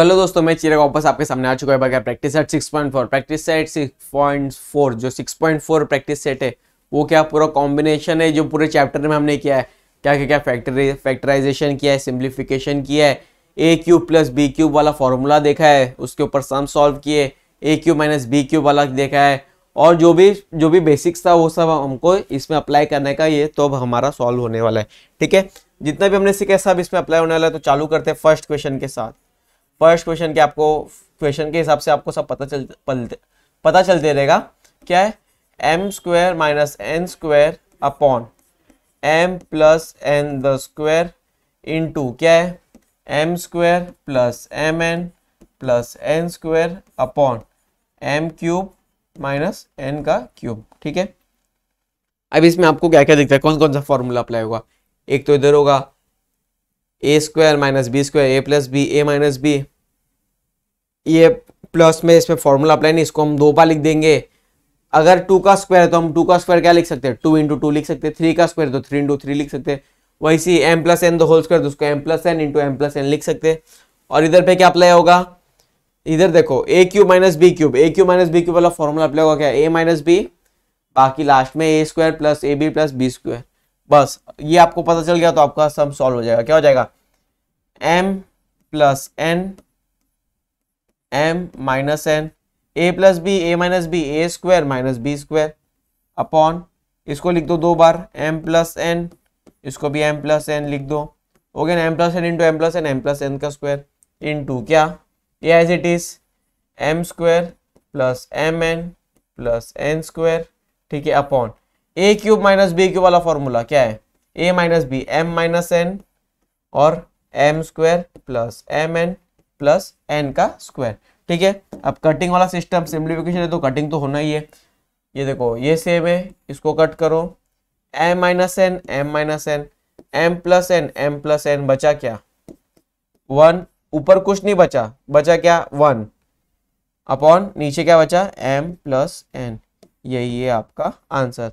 तो हेलो दोस्तों मैं चिराग वापस आपके सामने आ चुका है बगैर प्रैक्टिस सेट 6.4 प्रैक्टिस सेट 6.4 जो 6.4 प्रैक्टिस सेट है वो क्या पूरा कॉम्बिनेशन है जो पूरे चैप्टर में हमने किया है क्या क्या क्या फैक्टरी फैक्टराइजेशन किया है सिंप्लीफिकेशन किया है ए क्यूब प्लस बी क्यूब वाला फॉर्मूला देखा है उसके ऊपर सम सॉल्व किए A cube minus B cube वाला देखा है और जो भी जो भी बेसिक्स था वो सब हमको इसमें अप्लाई करने का ये तो अब हमारा सॉल्व होने वाला है ठीक है जितना भी हमने सीखा सब इसमें अप्लाई होने वाला है तो चालू करते हैं फर्स्ट क्वेश्चन के साथ फर्स्ट क्वेश्चन के आपको क्वेश्चन के हिसाब से आपको सब पता चल पता चलते रहेगा क्या है M square minus N square upon M plus N the square into क्या है M square plus M N plus N square upon M cube minus N का क्यूब ठीक है अब इसमें आपको क्या क्या दिखता है कौन कौन सा फॉर्मूला अप्लाई होगा एक तो इधर होगा A square minus B square A plus B A minus B ये प्लस में इसमें फॉर्मूला अप्लाई नहीं इसको हम दो बार लिख देंगे अगर टू का स्क्वायर है तो हम टू का स्क्वायर क्या लिख सकते हैं टू इंटू टू लिख सकते हैं थ्री का स्क्वायर तो थ्री इंटू थ्री लिख सकते हैं सी एम प्लस एन दो होल स्क्वायर तो उसको M plus N into M plus N लिख सकते हैं और इधर पे क्या अप्लाई होगा इधर देखो A cube minus B cube A cube minus B cube वाला फॉर्मूला अप्लाई होगा क्या ए माइनस बी बाकी लास्ट में A square plus A B plus B square बस ये आपको पता चल गया तो आपका सम सॉल्व हो जाएगा क्या हो जाएगा M plus N M minus N A plus B A minus B A square minus B square upon इसको लिख दो दो बार एम प्लस एन इसको भी एम प्लस एन लिख दो हो गया M plus N into M plus N M plus N का स्क्वायर इंटू क्या ये as it is M square plus M N plus N square ठीक है upon A cube minus B cube वाला फॉर्मूला क्या है ए minus B M minus N और M square plus M N plus N का square ठीक है अब कटिंग वाला सिस्टम सिंप्लीफिकेशन है तो कटिंग तो होना ही है ये देखो ये सेम है इसको कट करो M minus N M minus N M plus N M plus N बचा क्या वन ऊपर कुछ नहीं बचा बचा क्या वन अपॉन नीचे क्या बचा एम प्लस एन यही है आपका आंसर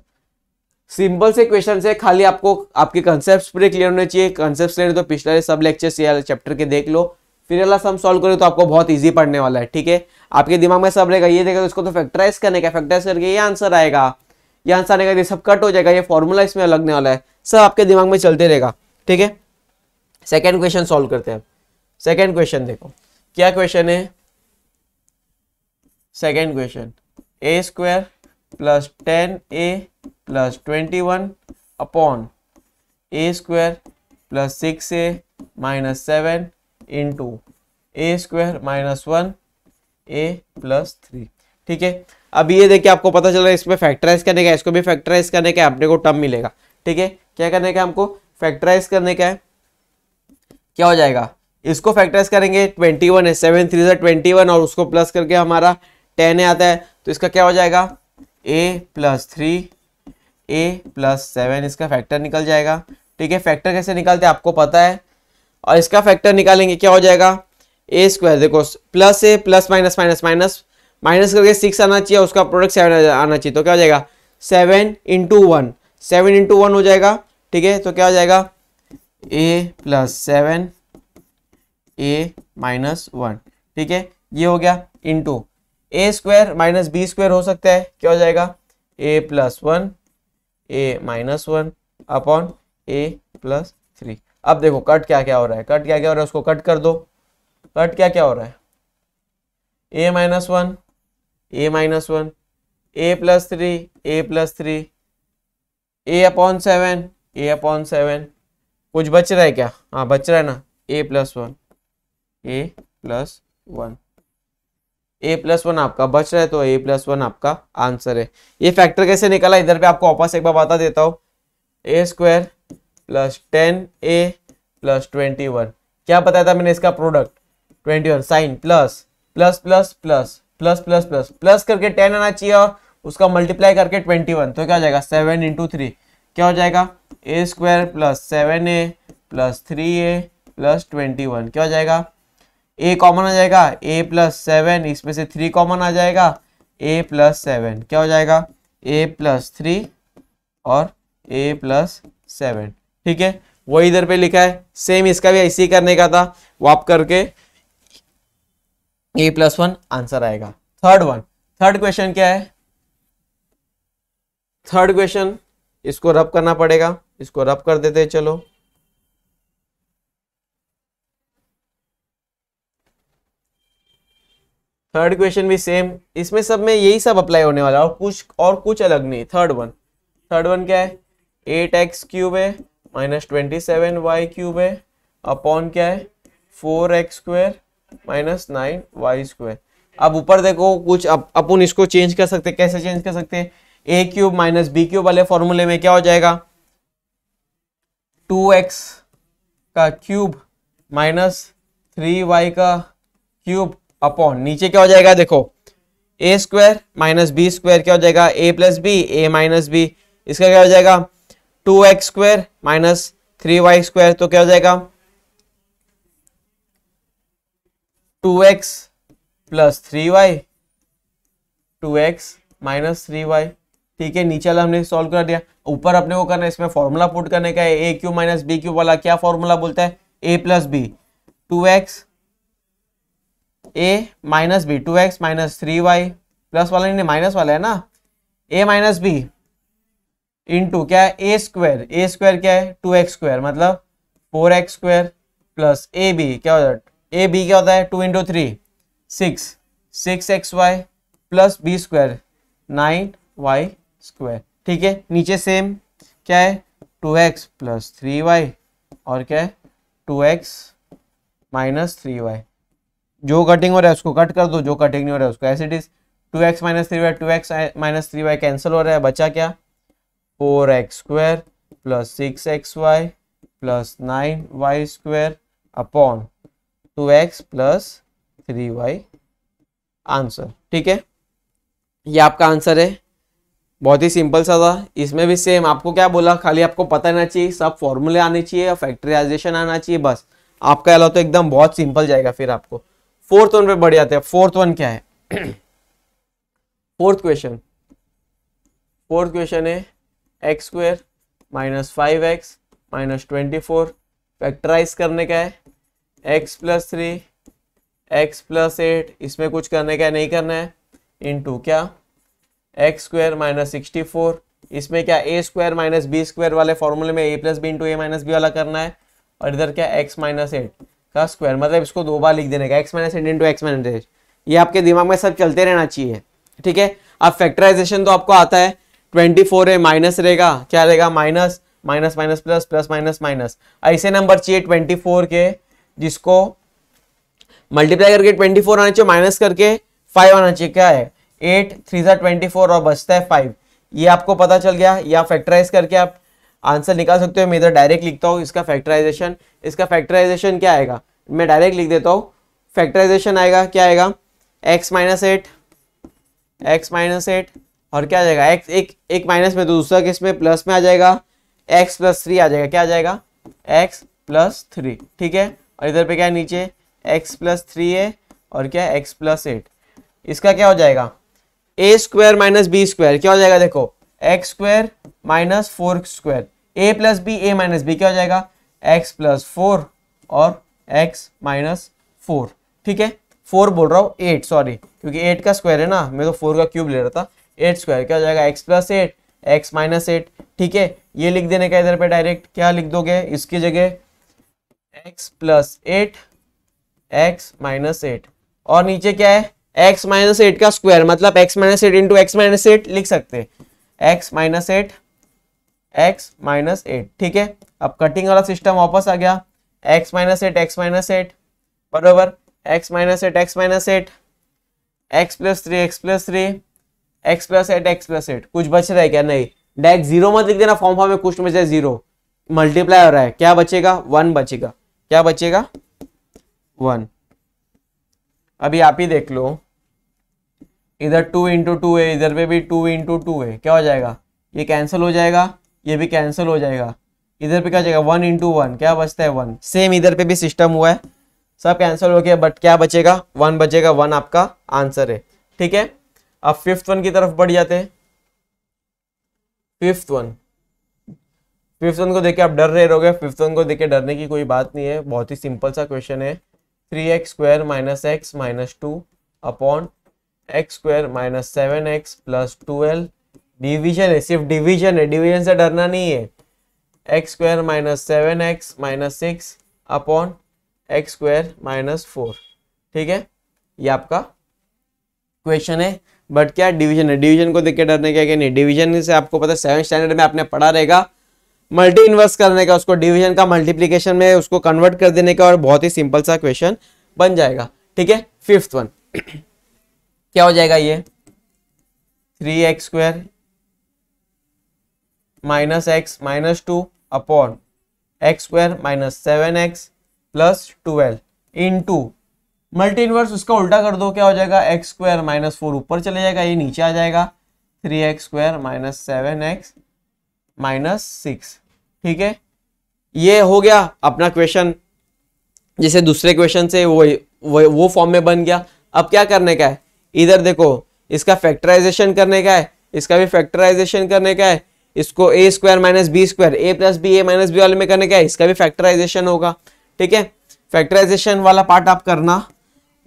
सिंपल से क्वेश्चन से खाली आपको आपके कंसेप्ट पूरे क्लियर होने चाहिए कंसेप्ट लेने तो पिछले सब लेक्चर या चैप्टर के देख लो फिर अला सम सॉल्व करें तो आपको बहुत ईजी पड़ने वाला है ठीक है आपके दिमाग में सब रहेगा ये देखा तो इसको तो फैक्टराइज करने का फैक्टराइज करके ये आंसर आएगा ये आंसर आने का ये सब कट हो जाएगा ये फॉर्मूला इसमें लगने वाला है सब आपके दिमाग में चलते रहेगा ठीक है सेकेंड क्वेश्चन सॉल्व करते हैं सेकेंड क्वेश्चन देखो क्या क्वेश्चन है second question A square plus ten A plus twenty one upon A square plus six A minus seven into A square minus one A plus three ठीक है अब ये देखिए आपको पता चल रहा है इसमें फैक्टराइज करने का इसको भी फैक्टराइज करने का अपने को टर्म मिलेगा ठीक है क्या करने का हमको फैक्टराइज करने का है क्या हो जाएगा इसको फैक्टराइज करेंगे ट्वेंटी वन है सेवन थ्री से ट्वेंटी वन और उसको प्लस करके हमारा टेन आता है तो इसका क्या हो जाएगा A plus three A plus seven इसका फैक्टर निकल जाएगा ठीक है फैक्टर कैसे निकालते हैं आपको पता है और इसका फैक्टर निकालेंगे क्या हो जाएगा ए स्क्वायर देखो plus A plus minus minus minus minus करके सिक्स आना चाहिए उसका प्रोडक्ट सेवन आना चाहिए तो क्या हो जाएगा seven into one seven into one हो जाएगा ठीक है तो क्या हो जाएगा A plus seven A minus one ठीक है ये हो गया into A square minus B square हो सकता है क्या हो जाएगा A plus one A minus one upon A plus three अब देखो कट क्या क्या हो रहा है कट क्या क्या हो रहा है उसको कट कर दो कट क्या क्या हो रहा है ए minus one A minus one A plus three A plus three A upon seven A upon seven कुछ बच रहा है क्या हाँ बच रहा है ना A plus one A plus one A plus one आपका बच रहा है तो ए प्लस वन आपका आंसर है ये फैक्टर कैसे निकला इधर पे आपको वापस एक बार बता देता हूँ A square plus ten A plus twenty one क्या बताया था मैंने इसका product twenty one sign plus plus plus plus plus plus plus plus करके टेन आना चाहिए और उसका मल्टीप्लाई करके ट्वेंटी वन तो क्या हो जाएगा सेवन इंटू थ्री क्या हो जाएगा ए square plus seven A plus three A plus twenty one क्या हो जाएगा ए कॉमन आ जाएगा ए प्लस सेवन इसमें से थ्री कॉमन आ जाएगा ए प्लस सेवन क्या हो जाएगा ए प्लस थ्री और ए प्लस सेवन ठीक है वही इधर पे लिखा है सेम इसका भी ऐसे ही करने का था वाप करके ए प्लस वन आंसर आएगा थर्ड वन थर्ड क्वेश्चन क्या है थर्ड क्वेश्चन इसको रब करना पड़ेगा इसको रब कर देते चलो थर्ड क्वेश्चन भी सेम इसमें सब में यही सब अप्लाई होने वाला और कुछ और कुछ अलग नहीं थर्ड वन थर्ड वन क्या है एट एक्स क्यूब है minus twenty seven y cube है अपॉन क्या है four x square minus nine y square अब ऊपर देखो कुछ अप, अपन इसको चेंज कर सकते कैसे चेंज कर सकते हैं ए क्यूब माइनस बी क्यूब वाले फॉर्मूले में क्या हो जाएगा टू एक्स का क्यूब माइनस थ्री वाई का क्यूब अपॉन नीचे क्या हो जाएगा देखो A square minus B square क्या हो जाएगा A plus B A minus B इसका क्या हो जाएगा two x square minus three y square तो क्या हो जाएगा two x plus three y two x minus three y ठीक है नीचे वाला हमने सॉल्व कर दिया ऊपर अपने को करना है इसमें फॉर्मूला पुट करने का है A cube minus B cube वाला क्या फॉर्मूला बोलता है ए plus B two x A minus B two x minus three y plus वाला नहीं माइनस वाला है ना ए माइनस बी इंटू क्या है ए स्क्वायर ए स्क्वायर क्या है टू एक्स स्क्वायर मतलब फोर एक्स स्क्वायर प्लस ए बी क्या होता है ए बी क्या होता है two into three six six x y plus B square nine y square ठीक है नीचे सेम क्या है two x plus three y और क्या है two x minus three y जो कटिंग हो रहा है उसको कट कर दो जो कटिंग नहीं हो रहा है उसको as it is two x minus three y two x minus three y cancel हो रहा है बचा क्या four x square plus six x y plus nine y square upon two x plus three y answer ठीक है ये आपका answer है बहुत ही सिंपल सा था इसमें भी सेम आपको क्या बोला खाली आपको पता रहना चाहिए सब फॉर्मूले आने चाहिए फैक्ट्राइजेशन आना चाहिए बस आपका अलावा तो एकदम बहुत सिंपल जाएगा फिर आपको फोर्थ वन पे बढ़ जाते हैं फोर्थ वन क्या है फोर्थ क्वेश्चन फोर्थ क्वेश्चन है x square minus five x minus twenty four factorize करने का है x plus three x plus eight इसमें कुछ करने का नहीं करना है टू क्या x square minus sixty four इसमें क्या A square minus B square वाले फॉर्मूले में A plus B into A minus B वाला करना है और इधर क्या एक्स माइनस एट का स्क्वायर मतलब इसको दो बार लिख देने का x minus eight into x minus eight ये आपके दिमाग में सब चलते रहना चाहिए ठीक है अब फैक्टराइजेशन तो आपको आता है ट्वेंटी फोर है माइनस रहेगा क्या रहेगा minus minus minus plus plus minus minus ऐसे नंबर चाहिए ट्वेंटी फोर के जिसको मल्टीप्लाई करके ट्वेंटी फोर आना चाहिए माइनस करके फाइव आना चाहिए क्या है एट थ्री सा ट्वेंटी फोर और बचता है फाइव ये आपको पता चल गया या फैक्टराइज करके आप आंसर निकाल सकते हो मैं इधर डायरेक्ट लिखता हूँ इसका फैक्टराइजेशन इसका फैक्टराइजेशन क्या आएगा मैं डायरेक्ट लिख देता हूँ फैक्टराइजेशन आएगा क्या आएगा x minus eight x minus eight और क्या आ जाएगा एक्स एक एक माइनस में तो दूसरा किस में प्लस में आ जाएगा एक्स प्लस थ्री आ जाएगा क्या आ जाएगा एक्स प्लस थ्री ठीक है और इधर पे क्या है नीचे एक्स प्लस थ्री है और क्या है एक्स प्लस एट इसका क्या हो जाएगा ए स्क्वायर माइनस बी स्क्वायर क्या हो जाएगा देखो x square minus four square ए प्लस बी ए माइनस बी क्या हो जाएगा एक्स प्लस फोर और एक्स माइनस फोर ठीक है फोर बोल रहा हूँ एट सॉरी क्योंकि एट का स्क्वायर है ना मैं तो फोर का क्यूब ले रहा था एट स्क्वायर क्या हो जाएगा x plus eight x minus eight ठीक है ये लिख देने का इधर पे डायरेक्ट क्या लिख दोगे इसकी जगह x plus eight x minus eight और नीचे क्या है एक्स माइनस एट का स्क्वायर मतलब x minus eight into x minus eight लिख सकते x minus eight x minus eight ठीक है अब कटिंग वाला सिस्टम वापस आ गया x minus eight x minus eight बरोबर x minus eight x minus eight x plus three x plus three x plus eight x plus eight कुछ बच रहा है क्या नहीं डायरेक्ट जीरो मत लिख देना फॉर्म फॉर्म में कुछ में से जीरो मल्टीप्लाई हो रहा है क्या बचेगा वन बचेगा क्या बचेगा वन अभी आप ही देख लो इधर टू इंटू टू है इधर पे भी टू इंटू टू है क्या हो जाएगा ये कैंसिल हो जाएगा ये भी कैंसिल हो जाएगा इधर पे क्या हो जाएगा वन इंटू वन क्या बचता है वन सेम इधर पे भी सिस्टम हुआ है सब कैंसिल हो गया बट क्या बचेगा वन बचेगा वन आपका आंसर है ठीक है अब फिफ्थ वन की तरफ बढ़ जाते हैं फिफ्थ वन फिफ्थ वन को देख आप डर रहे रहोगे फिफ्थ वन को देख डरने की कोई बात नहीं है बहुत ही सिंपल सा क्वेश्चन है three x square minus x minus two upon x square minus seven x plus twelve division है सिर्फ डिवीजन है डिवीजन से डरना नहीं है x square minus seven x minus six upon x square minus four ठीक है ये आपका क्वेश्चन है बट क्या डिवीजन है डिवीजन को देख के डरने क्या नहीं डिवीजन से आपको पता सेवन स्टैंडर्ड में आपने पढ़ा रहेगा मल्टी इन्वर्स करने का उसको डिवीजन का मल्टीप्लीकेशन में उसको कन्वर्ट कर देने का और बहुत ही सिंपल सा क्वेश्चन बन जाएगा ठीक है फिफ्थ वन क्या हो जाएगा ये three x square minus x minus two upon x square minus seven x plus twelve into multi inverse उसका उल्टा कर दो क्या हो जाएगा एक्स स्क्वायर माइनस फोर ऊपर चले जाएगा ये नीचे आ जाएगा three x square minus seven x minus six ठीक है ये हो गया अपना क्वेश्चन जैसे दूसरे क्वेश्चन से वो वो, वो फॉर्म में बन गया अब क्या करने का है इधर देखो इसका फैक्टराइजेशन करने का है इसका भी फैक्टराइजेशन करने का है इसको a square minus B square A plus B A minus b वाले में करने का है इसका भी फैक्टराइजेशन होगा ठीक है फैक्टराइजेशन वाला पार्ट आप करना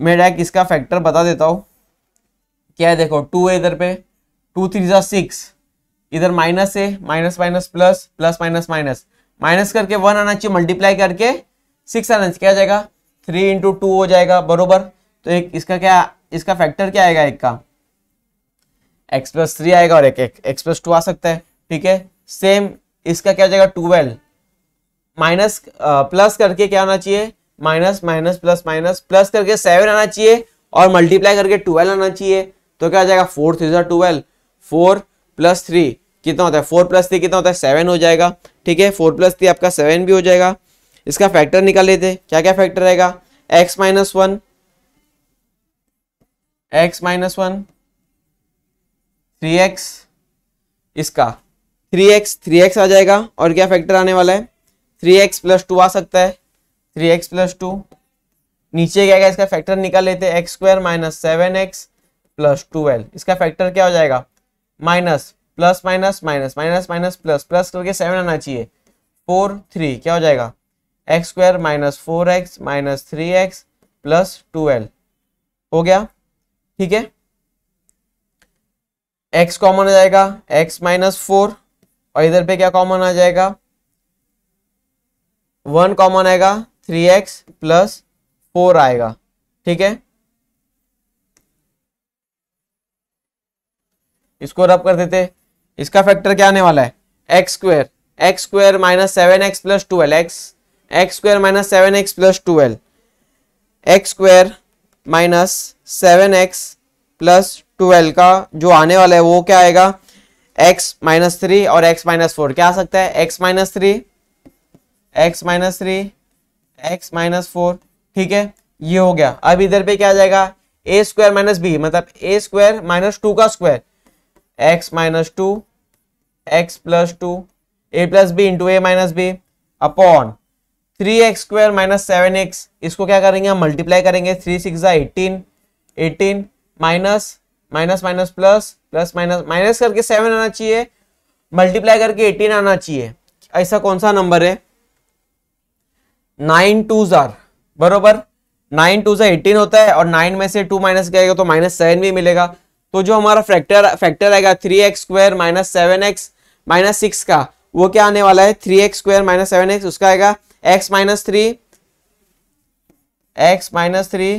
मैं डायरेक्ट इसका फैक्टर बता देता हूँ क्या है देखो टू है इधर पे टू थ्री जो सिक्स इधर माइनस है minus minus plus plus minus minus minus करके वन आना चाहिए मल्टीप्लाई करके सिक्स आना चाहिए क्या जाएगा थ्री इंटू टू हो जाएगा बरोबर तो एक इसका क्या इसका फैक्टर क्या आएगा एक का एक्स प्लस थ्री आएगा और एक एक्स प्लस टू आ सकता है ठीक है सेम इसका क्या हो जाएगा ट्वेल्व माइनस प्लस करके क्या होना चाहिए minus minus plus minus plus करके सेवन आना चाहिए और मल्टीप्लाई करके ट्वेल्व आना चाहिए तो क्या आ जाएगा फोर थ्री जो ट्वेल्व फोर प्लस थ्री कितना होता है फोर प्लस थ्री कितना होता है सेवन हो जाएगा ठीक है फोर प्लस थ्री आपका सेवन भी हो जाएगा इसका फैक्टर निकाल लेते क्या क्या फैक्टर रहेगा x minus one x minus one three x इसका थ्री एक्स थ्री एक्स आ जाएगा और क्या फैक्टर आने वाला है थ्री एक्स प्लस टू आ सकता है थ्री एक्स प्लस टू नीचे क्या इसका फैक्टर निकाल लेते हैं x square minus seven x plus twelve इसका फैक्टर क्या हो जाएगा minus plus minus minus minus minus plus plus करके सेवन आना चाहिए फोर थ्री क्या हो जाएगा x square minus four x minus three x plus twelve हो गया ठीक है एक्स कॉमन आ जाएगा एक्स माइनस फोर और इधर पे क्या कॉमन आ जाएगा वन कॉमन आएगा थ्री एक्स प्लस फोर आएगा ठीक है इसको रब कर देते इसका फैक्टर क्या आने वाला है x square x square minus seven x plus twelve x x square minus seven x plus twelve x square minus seven x plus twelve का जो आने वाला है वो क्या आएगा एक्स माइनस थ्री और एक्स माइनस फोर क्या आ सकता है x minus three x minus three x minus four ठीक है ये हो गया अब इधर पे क्या जाएगा ए स्क्वायर माइनस बी मतलब ए स्क्वायर माइनस टू का square x minus two x plus two a plus B into A minus b upon three x square minus seven x इसको क्या करेंगे हम मल्टीप्लाई करेंगे three six eighteen eighteen minus minus minus plus plus minus minus करके seven आना चाहिए multiply करके eighteen आना चाहिए ऐसा कौन सा नंबर है नाइन टू जार बरोबर नाइन टू जार एटीन होता है और नाइन में से टू माइनस करेगा तो माइनस सेवन भी मिलेगा तो जो हमारा फैक्टर फैक्टर आएगा three x square minus seven x minus six का वो क्या आने वाला है three x square minus seven x उसका आएगा x minus three x minus three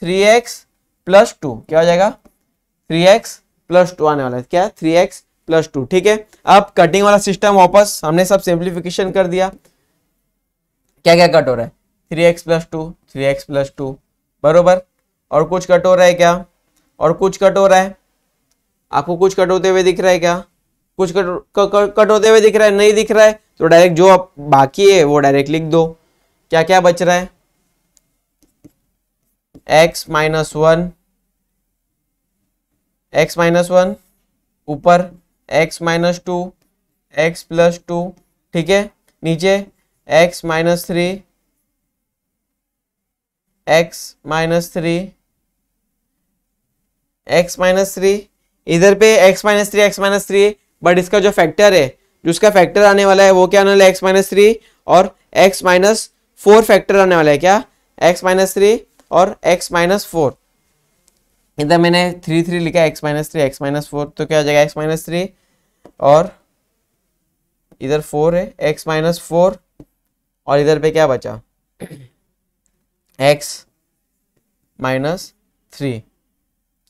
three x plus two क्या हो जाएगा थ्री एक्स प्लस टू आने वाला है क्या थ्री एक्स प्लस टू ठीक है अब कटिंग वाला सिस्टम वापस हमने सब सिंप्लीफिकेशन कर दिया क्या क्या कट हो रहा है three x plus two three x plus two बरोबर और कुछ कट हो रहा है क्या और कुछ कट हो रहा है आपको कुछ कट होते हुए दिख रहा है क्या कुछ कट कट होते हुए दिख रहा है नहीं दिख रहा है तो डायरेक्ट जो आप बाकी है वो डायरेक्ट लिख दो क्या क्या बच रहा है x minus one x minus one ऊपर x minus two x plus two ठीक है नीचे x minus three x minus three x minus three इधर पे x minus three x minus three but इसका जो फैक्टर है जो उसका फैक्टर आने वाला है वो क्या आने वाला है एक्स माइनस थ्री और एक्स माइनस फोर फैक्टर आने वाला है क्या एक्स माइनस थ्री और एक्स माइनस फोर इधर मैंने थ्री थ्री लिखा है x minus three x minus four तो क्या हो जाएगा एक्स माइनस थ्री और इधर फोर है एक्स माइनस फोर और इधर पे क्या बचा एक्स माइनस थ्री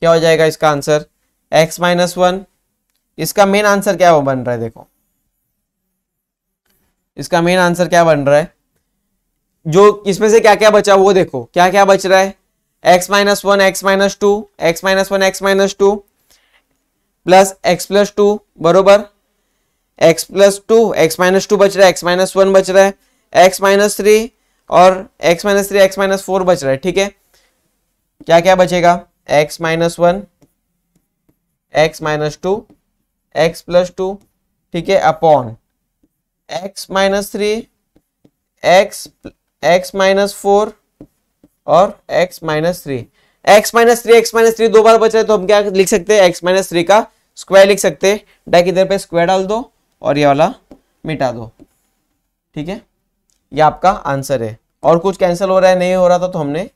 क्या हो जाएगा इसका आंसर एक्स माइनस वन इसका मेन आंसर क्या बन रहा है देखो इसका मेन आंसर क्या बन रहा है जो इसमें से क्या क्या बचा वो देखो क्या क्या बच रहा है x minus one x minus two x minus one x minus two plus x plus two बरोबर x plus two x minus two बच रहा है एक्स माइनस वन बच रहा है एक्स माइनस थ्री और x minus three x minus four बच रहा है ठीक है क्या क्या बचेगा x minus one x minus two x plus two ठीक है upon x minus three x x minus four और x minus three x minus three x minus three दो बार बच रहे तो हम क्या लिख सकते हैं एक्स माइनस थ्री का स्क्वायर लिख सकते हैं डायरेक्ट इधर पे स्क्वायर डाल दो और ये वाला मिटा दो ठीक है ये आपका आंसर है और कुछ कैंसिल हो रहा है नहीं हो रहा था तो हमने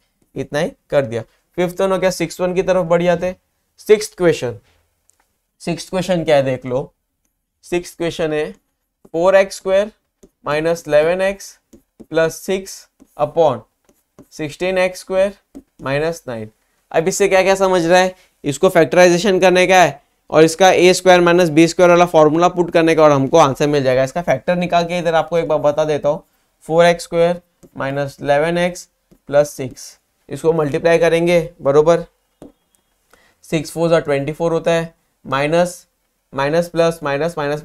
इतना ही कर दिया फिफ्थ वन हो गया सिक्स वन की तरफ बढ़ जाते सिक्स क्वेश्चन सिक्स क्वेश्चन क्या है देख लो सिक्स क्वेश्चन है four x square minus eleven x plus six upon sixteen x square minus nine अब इससे क्या क्या समझ रहा है इसको फैक्टराइजेशन करने का है और इसका a square minus B square वाला फॉर्मूला पुट करने का और हमको आंसर मिल जाएगा इसका फैक्टर निकाल के इधर आपको एक बार बता देता हूँ four x square minus eleven x plus six इसको मल्टीप्लाई करेंगे बरोबर सिक्स फोर ज़ा ट्वेंटी फोर होता है minus minus plus minus minus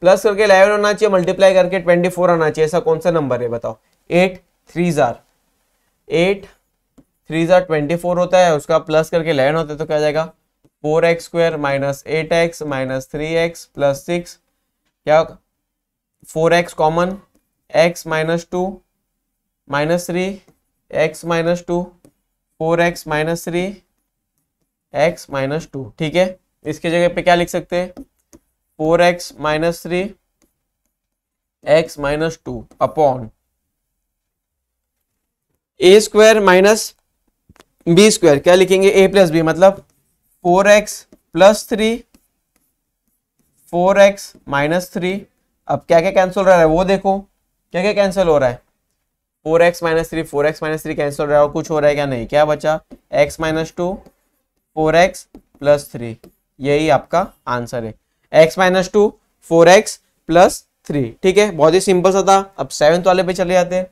plus करके इलेवन होना चाहिए मल्टीप्लाई करके ट्वेंटी फोर आना चाहिए ऐसा कौन सा नंबर है बताओ एट थ्री ज़ार एट थ्री ज़ार ट्वेंटी फोर होता है उसका प्लस करके इलेवन होता है तो क्या जाएगा four x square minus eight x minus three x plus six क्या four x common x minus two minus three x minus two four x minus three x minus two ठीक है इसके जगह पे क्या लिख सकते हैं four x minus three x minus two upon ए स्क्वायर माइनस बी स्क्वायर क्या लिखेंगे ए प्लस बी मतलब four x plus three four x minus three अब क्या क्या कैंसिल हो रहा है वो देखो क्या क्या कैंसिल हो रहा है four x minus three four x minus three cancel हो रहा है और कुछ हो रहा है क्या नहीं क्या बचा x minus two four x plus three यही आपका आंसर है x minus two four x plus three ठीक है बहुत ही सिंपल सा था अब सेवेंथ वाले पे चले जाते हैं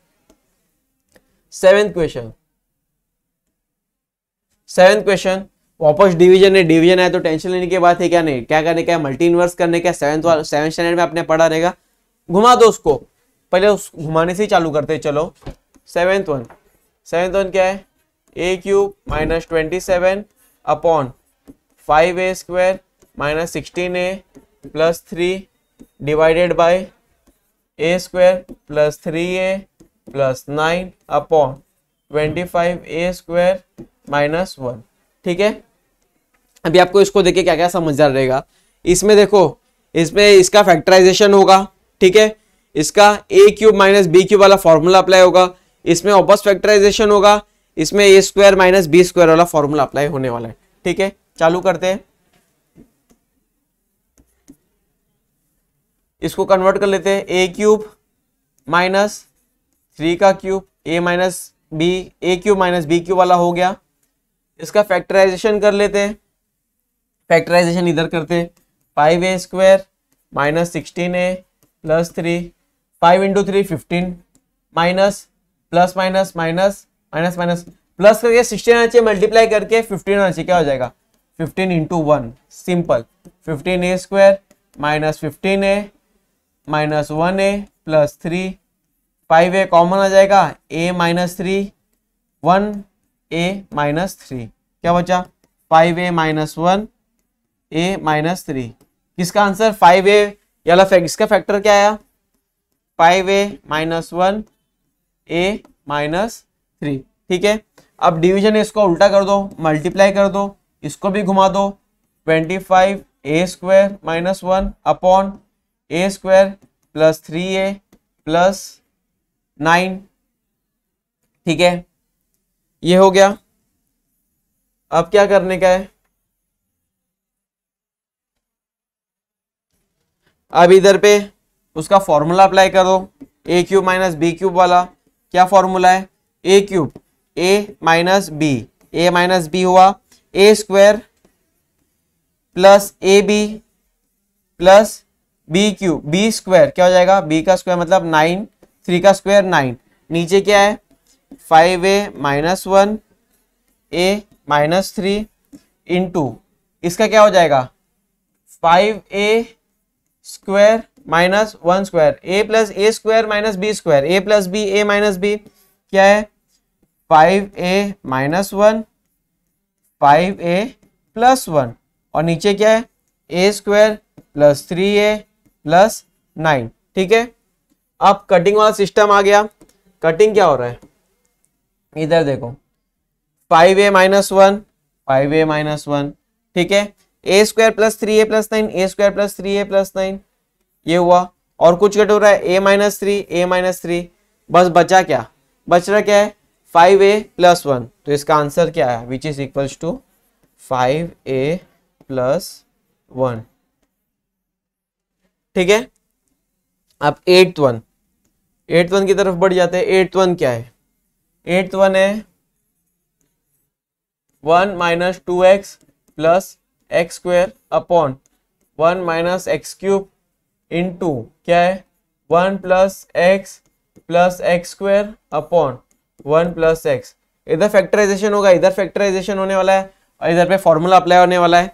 सेवेंथ क्वेश्चन सेवेंथ क्वेश्चन वापस डिवीजन है डिवीजन है तो टेंशन लेने की बात है क्या नहीं क्या करने का मल्टी इनवर्स करने का सेवेंथ सेवन स्टैंडर्ड में आपने पढ़ा रहेगा घुमा दो उसको पहले उस घुमाने से ही चालू करते हैं चलो सेवेंथ वन सेवेंथ वन क्या है ए cube minus twenty seven upon five a square minus sixteen a plus three divided by a square plus three A plus nine upon twenty five a square minus one ठीक है अभी आपको इसको देखिए क्या क्या समझदार रहेगा इसमें देखो इसमें इसका फैक्टराइजेशन होगा ठीक है इसका a cube minus B cube वाला फॉर्मूला अप्लाई होगा इसमें ऑपस फैक्टराइजेशन होगा इसमें a square minus B square वाला फॉर्मूला अप्लाई होने वाला है ठीक है चालू करते हैं इसको कन्वर्ट कर लेते हैं ए क्यूब माइनस थ्री का cube a minus B a cube minus B cube वाला हो गया इसका फैक्टराइजेशन कर लेते हैं फैक्टराइजेशन इधर करते हैं five a square minus sixteen a plus three five into three fifteen minus plus minus minus minus minus plus करके सिक्सटीन आना चाहिए मल्टीप्लाई करके फिफ्टीन आना चाहिए क्या हो जाएगा fifteen into one simple fifteen a square minus fifteen a minus one A plus three five a common आ जाएगा a minus three one A minus three क्या बचा five a minus one A minus three किसका answer five a इसका factor क्या आया five a minus one A minus three ठीक है अब डिवीजन इसको उल्टा कर दो मल्टीप्लाई कर दो इसको भी घुमा दो twenty five a square minus one upon A square plus three A plus nine ठीक है ये हो गया अब क्या करने का है अब इधर पे उसका फॉर्मूला अप्लाई करो a cube minus B cube वाला क्या फॉर्मूला है ए cube a minus B A minus b हुआ a square plus A B plus B cube b square क्या हो जाएगा बी का स्क्वायर मतलब नाइन थ्री का स्क्वायर नाइन नीचे क्या है five a minus one A minus three into इसका क्या हो जाएगा five a square minus one square A plus a square minus B square A plus B A minus b क्या है five a minus one five a plus one और नीचे क्या है a square plus three A plus nine ठीक है अब cutting वाला सिस्टम आ गया कटिंग क्या हो रहा है इधर देखो five a minus one five a minus one ठीक है a square plus three A plus nine a square plus three A plus nine ये हुआ और कुछ कट हो रहा है ए minus three a minus three बस बचा क्या बच रहा क्या है फाइव ए प्लस वन तो इसका आंसर क्या है which is equals to five a plus one ठीक है अब एट्थ वन एट्थ वन की तरफ बढ़ जाते हैं एट्थ वन क्या है एट्थ वन है one minus two x plus x square upon one minus x cube into क्या है one plus x plus x square upon one plus x इधर फैक्टराइजेशन होगा इधर फैक्टराइजेशन होने वाला है और इधर पे फॉर्मूला अप्लाई होने वाला है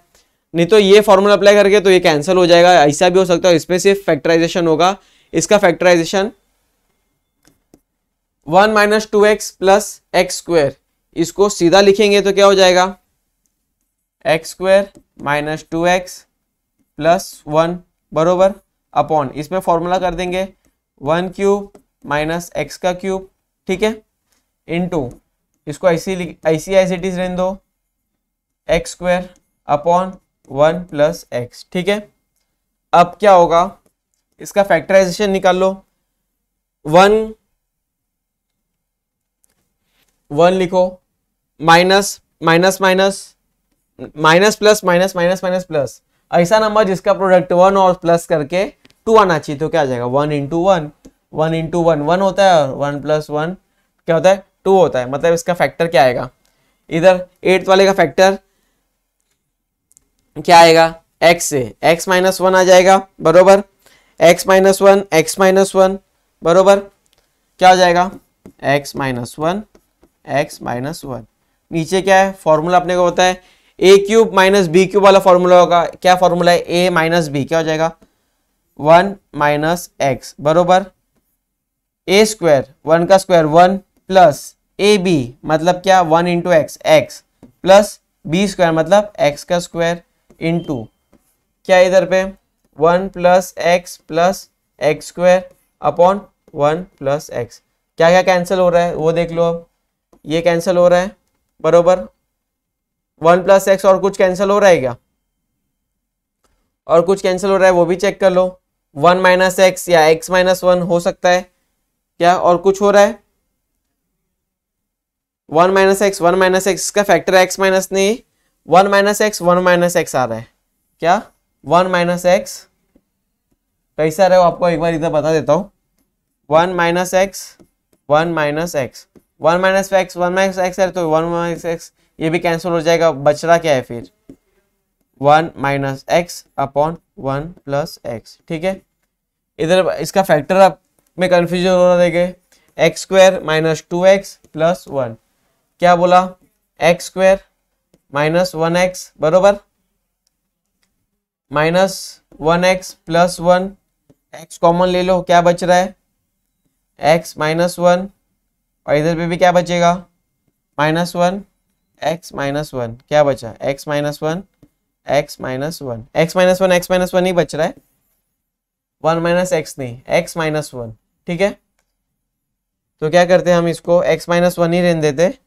नहीं तो ये फॉर्मूला अप्लाई करके तो ये कैंसिल हो जाएगा ऐसा भी हो सकता है इसमें सिर्फ फैक्टराइजेशन होगा इसका factorization one minus two x plus x square इसको सीधा लिखेंगे तो क्या हो जाएगा x square minus two x plus one बरोबर अपॉन इसमें फॉर्मूला कर देंगे वन क्यूब माइनस एक्स का क्यूब ठीक है इनटू इसको ऐसी ऐसी आई इट रहने दो x square upon one plus x ठीक है अब क्या होगा इसका फैक्टराइजेशन निकाल लो वन वन लिखो minus minus minus minus plus minus minus minus plus ऐसा नंबर जिसका प्रोडक्ट वन और प्लस करके टू वन आ चाहिए तो क्या आ जाएगा one into one one into one one होता है और वन प्लस वन क्या होता है टू होता है मतलब इसका फैक्टर क्या आएगा इधर एट्थ वाले का फैक्टर क्या आएगा एक्स से एक्स माइनस वन आ जाएगा बरोबर x minus one x minus one बरोबर क्या हो जाएगा x minus one x minus one नीचे क्या है फॉर्मूला अपने को होता है ए क्यूब माइनस बी क्यूब वाला फॉर्मूला होगा क्या फॉर्मूला है ए माइनस बी क्या हो जाएगा वन माइनस एक्स बरोबर ए स्क्वायर वन का स्क्वायर वन प्लस ए बी मतलब क्या one into x x plus B square मतलब एक्स का स्क्वायर इंटू क्या इधर पे one plus x plus x square upon one plus x क्या क्या कैंसिल हो रहा है वो देख लो अब ये कैंसिल हो रहा है बरोबर वन प्लस एक्स और कुछ कैंसिल हो रहा है क्या और कुछ कैंसिल हो रहा है वो भी चेक कर लो वन माइनस एक्स या एक्स माइनस वन हो सकता है क्या और कुछ हो रहा है one minus x one minus x का फैक्टर एक्स माइनस नहीं one minus x one minus x आ रहा है क्या वन माइनस एक्स कैसा रहे हो आपको एक बार इधर बता देता हूँ one minus x one minus x one minus x one minus x है तो वन माइनस एक्स ये भी कैंसिल हो जाएगा बच रहा क्या है फिर one minus x upon one plus x ठीक है इधर इसका फैक्टर आप में कन्फ्यूजन हो रहा देखे x square minus two x plus one क्या बोला x square minus one x बरोबर minus one x plus one x common ले लो क्या बच रहा है एक्स माइनस वन और इधर पे भी क्या बचेगा minus one x minus one क्या बचा x minus one x minus one x minus one x minus one ही बच रहा है वन माइनस एक्स नहीं एक्स माइनस वन ठीक है तो क्या करते हैं हम इसको एक्स माइनस वन ही रहने देते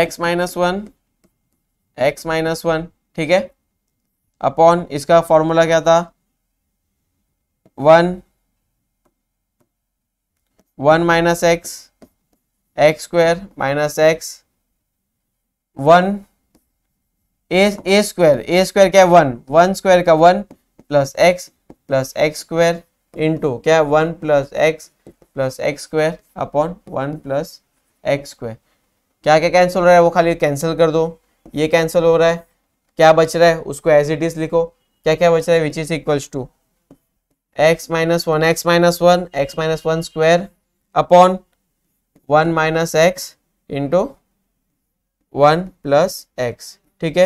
x minus one x minus one ठीक है अपॉन इसका फॉर्मूला क्या था one one minus x x square minus x one a a square a square क्या है वन वन स्क्वायर का one plus x plus x square into क्या one plus x plus x square upon one plus x square क्या क्या cancel हो रहा है वो खाली कैंसिल कर दो ये कैंसिल हो रहा है क्या बच रहा है उसको एज इट इज लिखो क्या क्या बच रहा है which is equals to x minus one x minus one x minus one square upon one minus x into one plus x ठीक है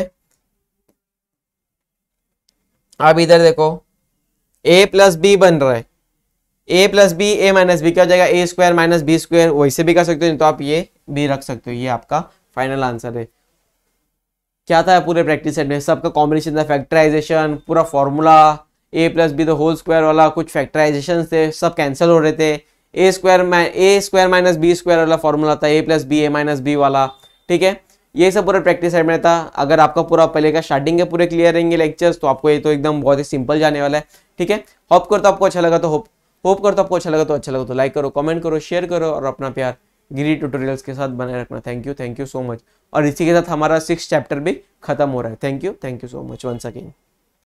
अब इधर देखो ए प्लस बी बन रहा है ए प्लस बी ए माइनस बी क्या हो जाएगा ए स्क्वायर माइनस बी स्क्वायर वैसे भी कर सकते हो तो आप ये भी रख सकते हो ये आपका फाइनल आंसर है क्या था पूरे प्रैक्टिस सेट में सबका कॉम्बिनेशन था फैक्टराइजेशन पूरा formula a plus b the whole square वाला कुछ फैक्टराइजेशन थे सब कैंसिल हो रहे थे a square a square minus B square वाला फॉर्मूला था a plus B A minus B वाला ठीक है ये सब पूरा प्रैक्टिस साइड में था अगर आपका पूरा पहले का स्टार्टिंग के पूरे क्लियर रहेंगे लेक्चर्स तो आपको ये तो एकदम बहुत ही सिंपल जाने वाला है ठीक है होप कर तो आपको अच्छा लगा तो होप होप कर तो आपको अच्छा लगा तो अच्छा लगा तो लाइक करो कमेंट करो शेयर करो और अपना प्यार गिरी ट्यूटोरियल्स के साथ बनाए रखना thank you thank you so much और इसी के साथ हमारा सिक्स चैप्टर भी खत्म हो रहा है thank you thank you so much one second